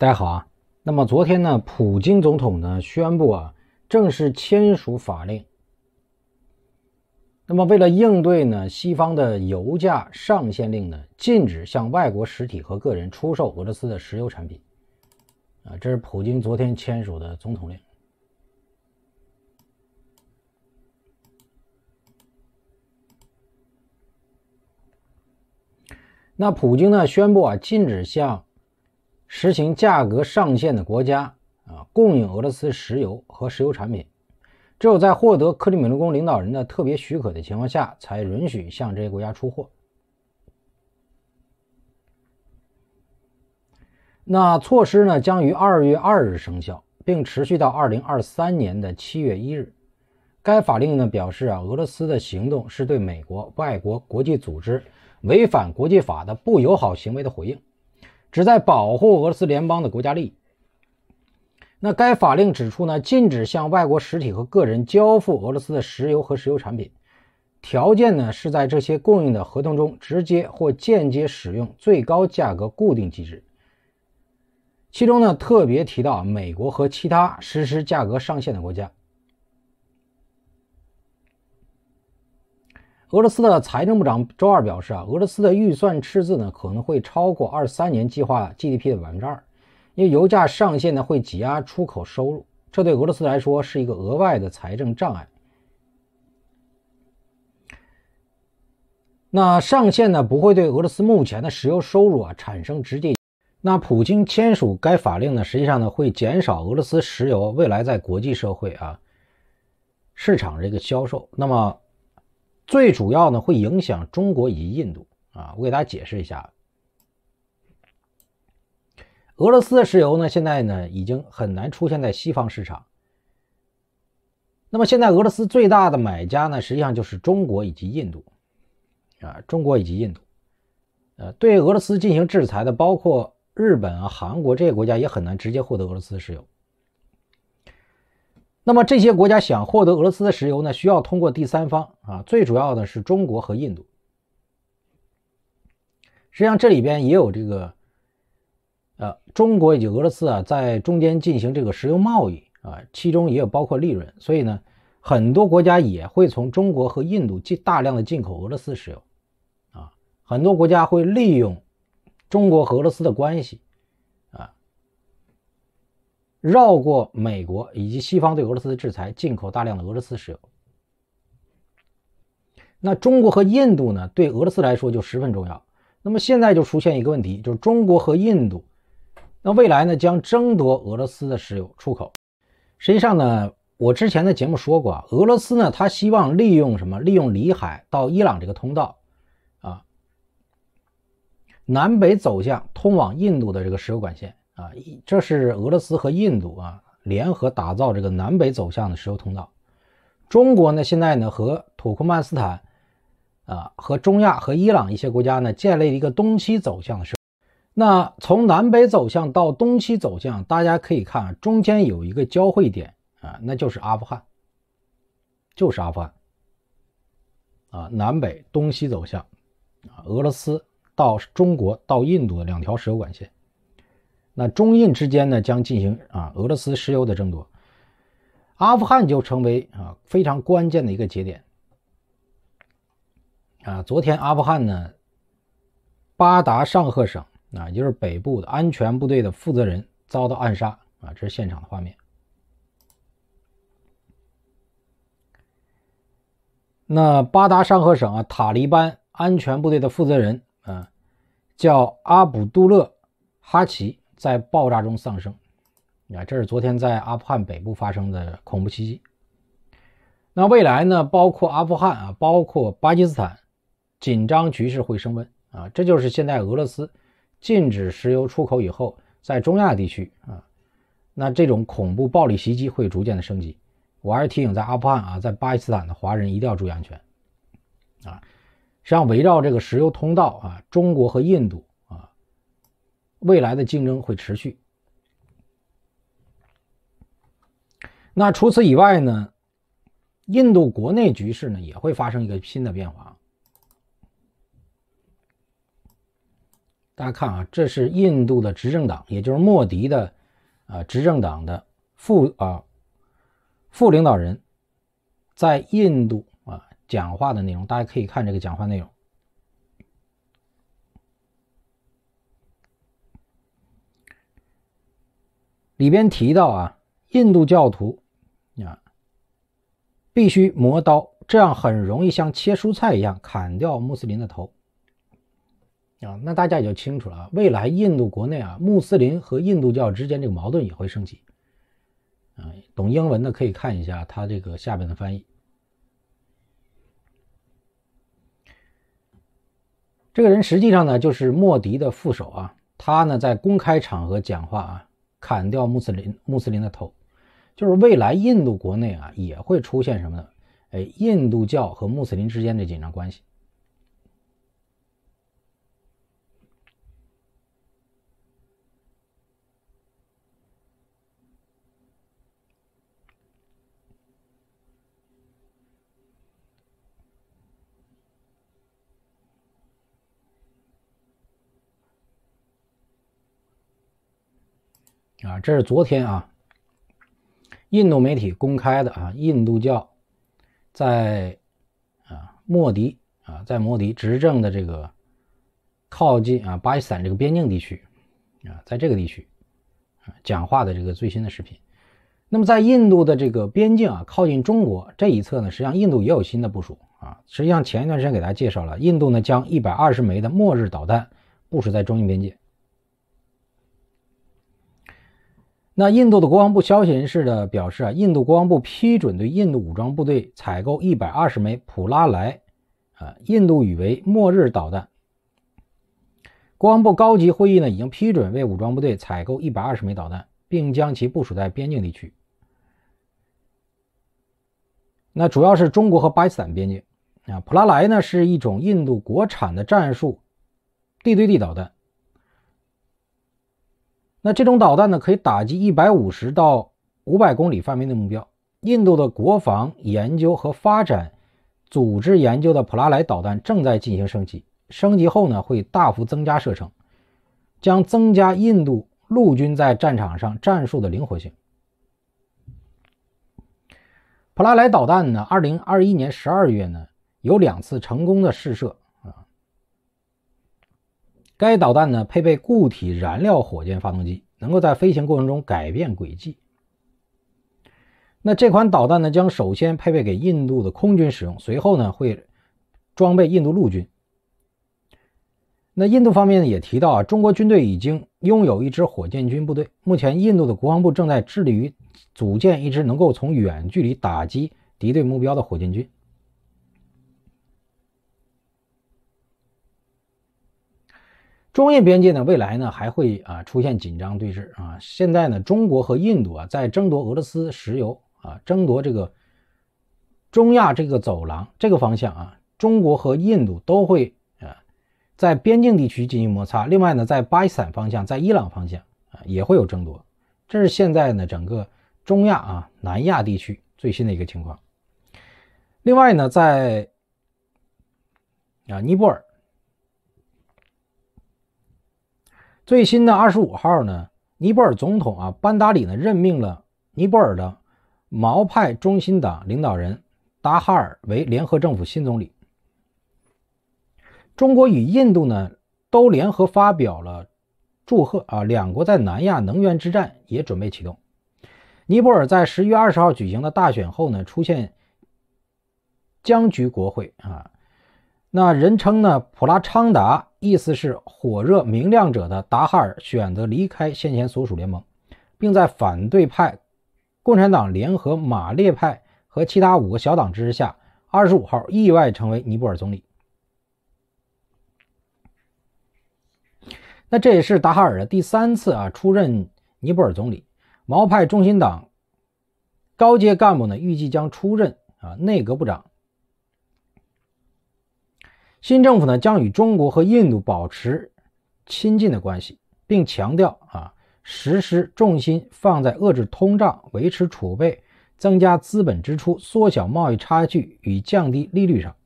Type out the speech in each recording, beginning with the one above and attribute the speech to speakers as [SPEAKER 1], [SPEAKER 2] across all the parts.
[SPEAKER 1] 大家好啊，那么昨天呢，普京总统呢宣布啊，正式签署法令。那么为了应对呢西方的油价上限令呢，禁止向外国实体和个人出售俄罗斯的石油产品。啊，这是普京昨天签署的总统令。那普京呢宣布啊，禁止向。实行价格上限的国家啊，供应俄罗斯石油和石油产品，只有在获得克里米诺宫领导人的特别许可的情况下，才允许向这些国家出货。那措施呢，将于二月二日生效，并持续到二零二三年的七月一日。该法令呢表示啊，俄罗斯的行动是对美国、外国国际组织违反国际法的不友好行为的回应。旨在保护俄罗斯联邦的国家利益。那该法令指出呢，禁止向外国实体和个人交付俄罗斯的石油和石油产品，条件呢是在这些供应的合同中直接或间接使用最高价格固定机制。其中呢特别提到美国和其他实施价格上限的国家。俄罗斯的财政部长周二表示：“啊，俄罗斯的预算赤字呢可能会超过二三年计划 GDP 的百分之二，因为油价上限呢会挤压出口收入，这对俄罗斯来说是一个额外的财政障碍。那上限呢不会对俄罗斯目前的石油收入啊产生直接。那普京签署该法令呢，实际上呢会减少俄罗斯石油未来在国际社会啊市场这个销售。那么。”最主要呢，会影响中国以及印度啊！我给大家解释一下，俄罗斯的石油呢，现在呢已经很难出现在西方市场。那么现在俄罗斯最大的买家呢，实际上就是中国以及印度啊，中国以及印度。呃，对俄罗斯进行制裁的包括日本啊、韩国这些国家也很难直接获得俄罗斯的石油。那么这些国家想获得俄罗斯的石油呢，需要通过第三方啊，最主要的是中国和印度。实际上这里边也有这个，呃，中国以及俄罗斯啊，在中间进行这个石油贸易啊，其中也有包括利润，所以呢，很多国家也会从中国和印度进大量的进口俄罗斯石油，啊，很多国家会利用中国和俄罗斯的关系。绕过美国以及西方对俄罗斯的制裁，进口大量的俄罗斯石油。那中国和印度呢？对俄罗斯来说就十分重要。那么现在就出现一个问题，就是中国和印度，那未来呢将争夺俄罗斯的石油出口。实际上呢，我之前的节目说过，啊，俄罗斯呢，他希望利用什么？利用里海到伊朗这个通道，啊，南北走向通往印度的这个石油管线。啊，这是俄罗斯和印度啊联合打造这个南北走向的石油通道。中国呢，现在呢和土库曼斯坦啊和中亚和伊朗一些国家呢建立了一个东西走向的。那从南北走向到东西走向，大家可以看啊，中间有一个交汇点啊，那就是阿富汗，就是阿富汗。啊，南北东西走向啊，俄罗斯到中国到印度的两条石油管线。那中印之间呢将进行啊俄罗斯石油的争夺，阿富汗就成为啊非常关键的一个节点。啊，昨天阿富汗呢，巴达尚赫省啊，也就是北部的安全部队的负责人遭到暗杀啊，这是现场的画面。那巴达尚赫省啊，塔利班安全部队的负责人啊，叫阿卜杜勒·哈奇在爆炸中丧生，啊，这是昨天在阿富汗北部发生的恐怖袭击。那未来呢？包括阿富汗啊，包括巴基斯坦，紧张局势会升温啊。这就是现在俄罗斯禁止石油出口以后，在中亚地区啊，那这种恐怖暴力袭击会逐渐的升级。我还是提醒，在阿富汗啊，在巴基斯坦的华人一定要注意安全啊。实际上，围绕这个石油通道啊，中国和印度。未来的竞争会持续。那除此以外呢？印度国内局势呢也会发生一个新的变化。大家看啊，这是印度的执政党，也就是莫迪的啊执政党的副啊副领导人，在印度啊讲话的内容。大家可以看这个讲话内容。里边提到啊，印度教徒啊，必须磨刀，这样很容易像切蔬菜一样砍掉穆斯林的头啊。那大家也就清楚了，未来印度国内啊，穆斯林和印度教之间这个矛盾也会升级啊。懂英文的可以看一下他这个下边的翻译。这个人实际上呢，就是莫迪的副手啊，他呢在公开场合讲话啊。砍掉穆斯林穆斯林的头，就是未来印度国内啊也会出现什么呢？哎，印度教和穆斯林之间的紧张关系。啊，这是昨天啊，印度媒体公开的啊，印度教在啊莫迪啊，在莫迪执政的这个靠近啊巴基斯坦这个边境地区啊，在这个地区讲话的这个最新的视频。那么在印度的这个边境啊，靠近中国这一侧呢，实际上印度也有新的部署啊。实际上前一段时间给大家介绍了，印度呢将一百二十枚的末日导弹部署在中印边界。那印度的国防部消息人士呢表示啊，印度国防部批准对印度武装部队采购一百二十枚普拉莱，啊，印度语为末日导弹。国防部高级会议呢已经批准为武装部队采购一百二十枚导弹，并将其部署在边境地区。那主要是中国和巴基斯坦边境。啊，普拉莱呢是一种印度国产的战术地对地导弹。那这种导弹呢，可以打击一百五十到五百公里范围的目标。印度的国防研究和发展组织研究的普拉莱导弹正在进行升级，升级后呢，会大幅增加射程，将增加印度陆军在战场上战术的灵活性。普拉莱导弹呢，二零二一年十二月呢，有两次成功的试射。该导弹呢配备固体燃料火箭发动机，能够在飞行过程中改变轨迹。那这款导弹呢将首先配备给印度的空军使用，随后呢会装备印度陆军。那印度方面呢也提到啊，中国军队已经拥有一支火箭军部队，目前印度的国防部正在致力于组建一支能够从远距离打击敌对目标的火箭军。中印边界呢，未来呢还会啊出现紧张对峙啊。现在呢，中国和印度啊在争夺俄罗斯石油啊，争夺这个中亚这个走廊这个方向啊，中国和印度都会啊在边境地区进行摩擦。另外呢，在巴基斯坦方向，在伊朗方向啊也会有争夺。这是现在呢整个中亚啊南亚地区最新的一个情况。另外呢，在啊尼泊尔。最新的二十五号呢，尼泊尔总统啊班达里呢任命了尼泊尔的毛派中心党领导人达哈尔为联合政府新总理。中国与印度呢都联合发表了祝贺啊，两国在南亚能源之战也准备启动。尼泊尔在十一月二十号举行的大选后呢，出现僵局国会啊，那人称呢普拉昌达。意思是，火热明亮者的达哈尔选择离开先前所属联盟，并在反对派共产党联合马列派和其他五个小党支持下，二十五号意外成为尼泊尔总理。那这也是达哈尔的第三次啊出任尼泊尔总理。毛派中心党高阶干部呢，预计将出任啊内阁部长。新政府呢将与中国和印度保持亲近的关系，并强调啊，实施重心放在遏制通胀、维持储备、增加资本支出、缩小贸易差距与降低利率上。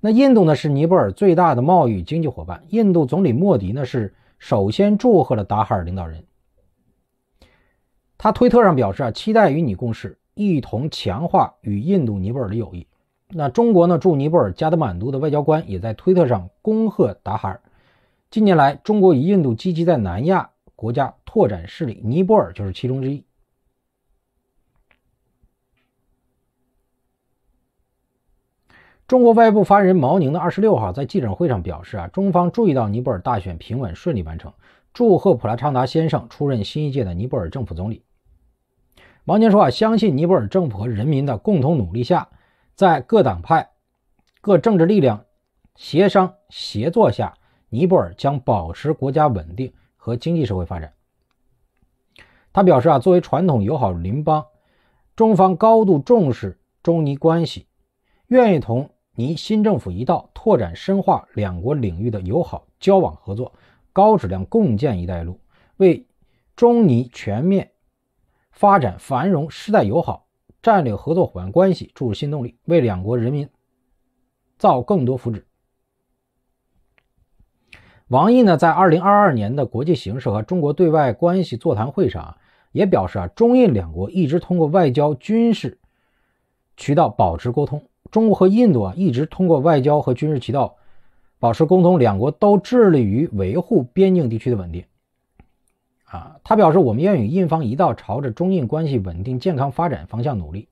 [SPEAKER 1] 那印度呢是尼泊尔最大的贸易经济伙伴。印度总理莫迪呢是首先祝贺了达哈尔领导人，他推特上表示啊，期待与你共事，一同强化与印度尼泊尔的友谊。那中国呢？驻尼泊尔加德满都的外交官也在推特上恭贺达哈尔。近年来，中国与印度积极在南亚国家拓展势力，尼泊尔就是其中之一。中国外部发言人毛宁的二十六号在记者会上表示：啊，中方注意到尼泊尔大选平稳顺利完成，祝贺普拉昌达先生出任新一届的尼泊尔政府总理。毛宁说：啊，相信尼泊尔政府和人民的共同努力下。在各党派、各政治力量协商协作下，尼泊尔将保持国家稳定和经济社会发展。他表示啊，作为传统友好邻邦，中方高度重视中尼关系，愿意同尼新政府一道，拓展深化两国领域的友好交往合作，高质量共建“一带一路”，为中尼全面发展繁荣世代友好。战略合作伙伴关系注入新动力，为两国人民造更多福祉。王毅呢，在二零二二年的国际形势和中国对外关系座谈会上也表示啊，中印两国一直通过外交、军事渠道保持沟通。中国和印度啊，一直通过外交和军事渠道保持沟通，两国都致力于维护边境地区的稳定。啊，他表示，我们愿与印方一道，朝着中印关系稳定健康发展方向努力。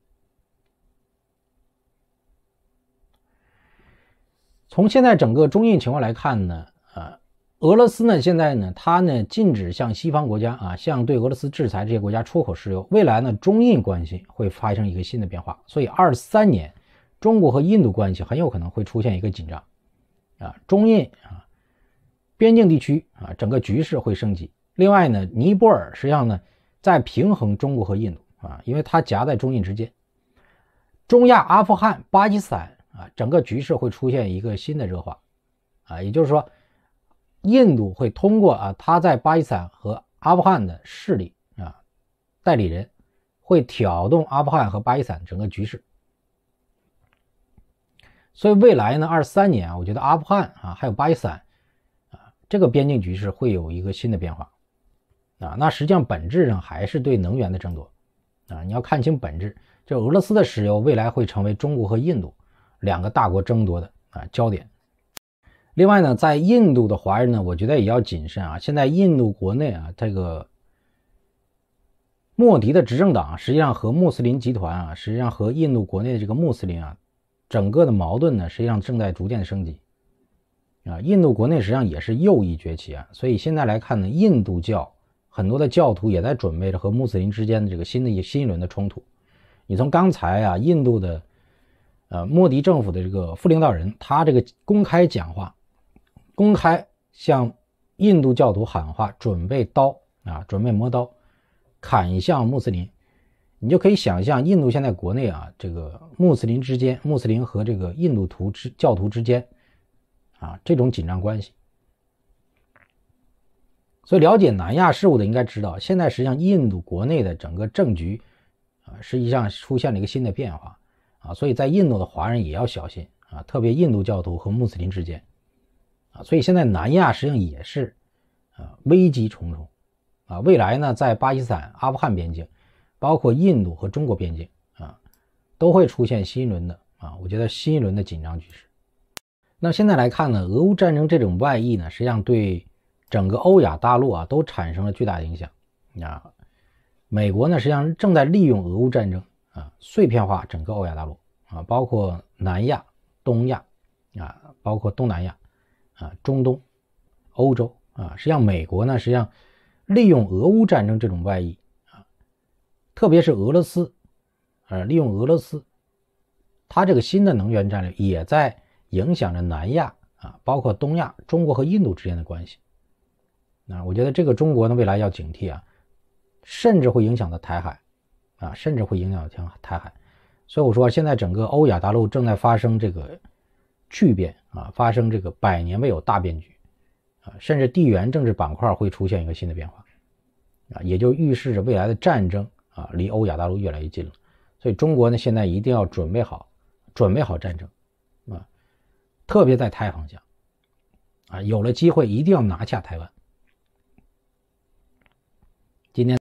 [SPEAKER 1] 从现在整个中印情况来看呢，呃，俄罗斯呢现在呢，它呢禁止向西方国家啊，向对俄罗斯制裁这些国家出口石油。未来呢，中印关系会发生一个新的变化，所以二三年，中国和印度关系很有可能会出现一个紧张，啊，中印啊，边境地区啊，整个局势会升级。另外呢，尼泊尔实际上呢，在平衡中国和印度啊，因为它夹在中印之间。中亚、阿富汗、巴基斯坦啊，整个局势会出现一个新的热化啊，也就是说，印度会通过啊，他在巴基斯坦和阿富汗的势力啊，代理人会挑动阿富汗和巴基斯坦整个局势。所以未来呢，二三年，我觉得阿富汗啊，还有巴基斯坦啊，这个边境局势会有一个新的变化。啊，那实际上本质上还是对能源的争夺，啊，你要看清本质，这俄罗斯的石油未来会成为中国和印度两个大国争夺的啊焦点。另外呢，在印度的华人呢，我觉得也要谨慎啊。现在印度国内啊，这个莫迪的执政党实际上和穆斯林集团啊，实际上和印度国内的这个穆斯林啊，整个的矛盾呢，实际上正在逐渐的升级。啊，印度国内实际上也是右翼崛起啊，所以现在来看呢，印度教。很多的教徒也在准备着和穆斯林之间的这个新的一新一轮的冲突。你从刚才啊，印度的呃莫迪政府的这个副领导人，他这个公开讲话，公开向印度教徒喊话，准备刀啊，准备磨刀砍向穆斯林，你就可以想象印度现在国内啊，这个穆斯林之间，穆斯林和这个印度徒之教徒之间啊，这种紧张关系。所以，了解南亚事务的应该知道，现在实际上印度国内的整个政局，啊，实际上出现了一个新的变化，啊，所以在印度的华人也要小心啊，特别印度教徒和穆斯林之间，啊，所以现在南亚实际上也是，啊，危机重重，啊，未来呢，在巴基斯坦、阿富汗边境，包括印度和中国边境，啊，都会出现新一轮的啊，我觉得新一轮的紧张局势。那现在来看呢，俄乌战争这种外溢呢，实际上对。整个欧亚大陆啊，都产生了巨大的影响。啊，美国呢，实际上正在利用俄乌战争啊，碎片化整个欧亚大陆啊，包括南亚、东亚，啊，包括东南亚，啊，中东、欧洲啊，实际上美国呢，实际上利用俄乌战争这种外溢啊，特别是俄罗斯，呃，利用俄罗斯，它这个新的能源战略也在影响着南亚啊，包括东亚、中国和印度之间的关系。那我觉得这个中国呢，未来要警惕啊，甚至会影响到台海，啊，甚至会影响到台台海。所以我说，现在整个欧亚大陆正在发生这个巨变啊，发生这个百年未有大变局啊，甚至地缘政治板块会出现一个新的变化啊，也就预示着未来的战争啊，离欧亚大陆越来越近了。所以中国呢，现在一定要准备好，准备好战争啊，特别在台方向，啊，有了机会一定要拿下台湾。今天。